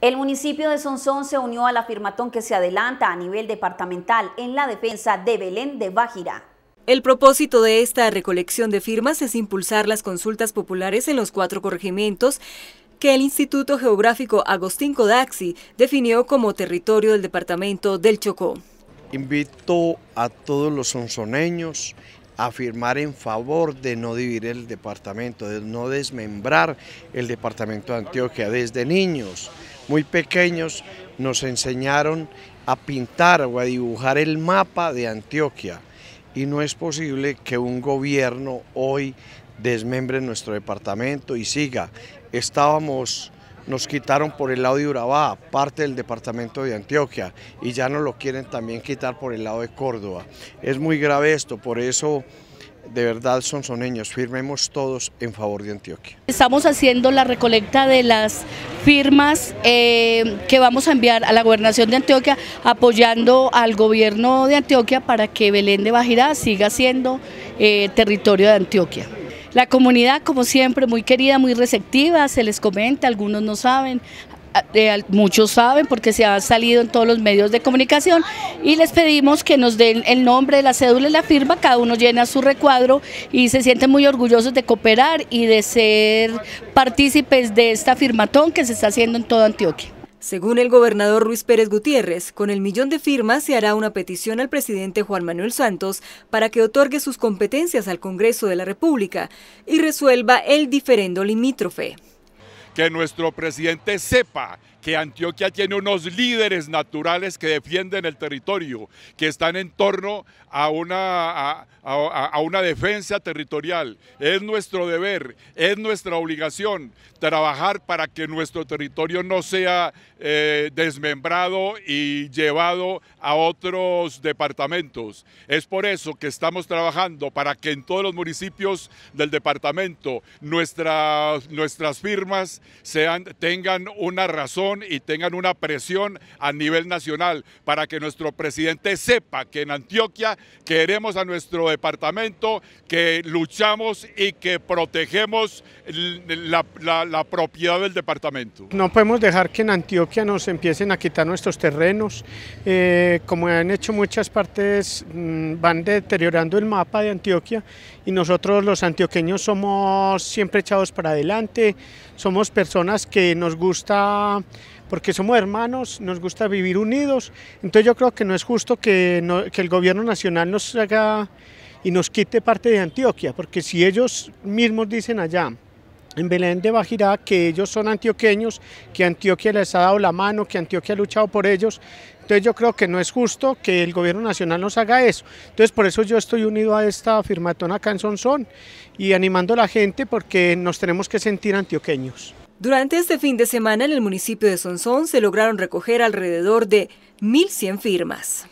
El municipio de Sonsón se unió a la firmatón que se adelanta a nivel departamental en la defensa de Belén de Bajira. El propósito de esta recolección de firmas es impulsar las consultas populares en los cuatro corregimientos que el Instituto Geográfico Agostín Codaxi definió como territorio del departamento del Chocó. Invito a todos los sonsoneños a firmar en favor de no dividir el departamento, de no desmembrar el departamento de Antioquia desde niños muy pequeños nos enseñaron a pintar o a dibujar el mapa de Antioquia y no es posible que un gobierno hoy desmembre nuestro departamento y siga. Estábamos, nos quitaron por el lado de Urabá, parte del departamento de Antioquia, y ya nos lo quieren también quitar por el lado de Córdoba. Es muy grave esto, por eso de verdad son sonsoneños, firmemos todos en favor de Antioquia. Estamos haciendo la recolecta de las firmas eh, que vamos a enviar a la gobernación de Antioquia apoyando al gobierno de Antioquia para que Belén de Bajirá siga siendo eh, territorio de Antioquia. La comunidad, como siempre, muy querida, muy receptiva, se les comenta, algunos no saben, eh, muchos saben porque se ha salido en todos los medios de comunicación y les pedimos que nos den el nombre de la cédula y la firma, cada uno llena su recuadro y se sienten muy orgullosos de cooperar y de ser partícipes de esta firmatón que se está haciendo en toda Antioquia. Según el gobernador Luis Pérez Gutiérrez, con el millón de firmas se hará una petición al presidente Juan Manuel Santos para que otorgue sus competencias al Congreso de la República y resuelva el diferendo limítrofe que nuestro presidente sepa que Antioquia tiene unos líderes naturales que defienden el territorio, que están en torno a una, a, una defensa territorial. Es nuestro deber, es nuestra obligación trabajar para que nuestro territorio no sea eh, desmembrado y llevado a otros departamentos. Es por eso que estamos trabajando para que en todos los municipios del departamento nuestras, nuestras firmas sean, tengan una razón y tengan una presión a nivel nacional para que nuestro presidente sepa que en Antioquia queremos a nuestro departamento, que luchamos y que protegemos la, propiedad del departamento. No podemos dejar que en Antioquia nos empiecen a quitar nuestros terrenos. Eh, como han hecho muchas partes, mm, van deteriorando el mapa de Antioquia y nosotros los antioqueños somos siempre echados para adelante, somos personas que nos gusta porque somos hermanos, nos gusta vivir unidos, entonces yo creo que no es justo que, el gobierno nacional nos haga y nos quite parte de Antioquia, porque si ellos mismos dicen allá, en Belén de Bajirá que ellos son antioqueños, que Antioquia les ha dado la mano, que Antioquia ha luchado por ellos. Entonces yo creo que no es justo que el gobierno nacional nos haga eso. Entonces por eso yo estoy unido a esta firmatona acá en Sonsón y animando a la gente porque nos tenemos que sentir antioqueños. Durante este fin de semana en el municipio de Sonsón se lograron recoger alrededor de 1.100 firmas.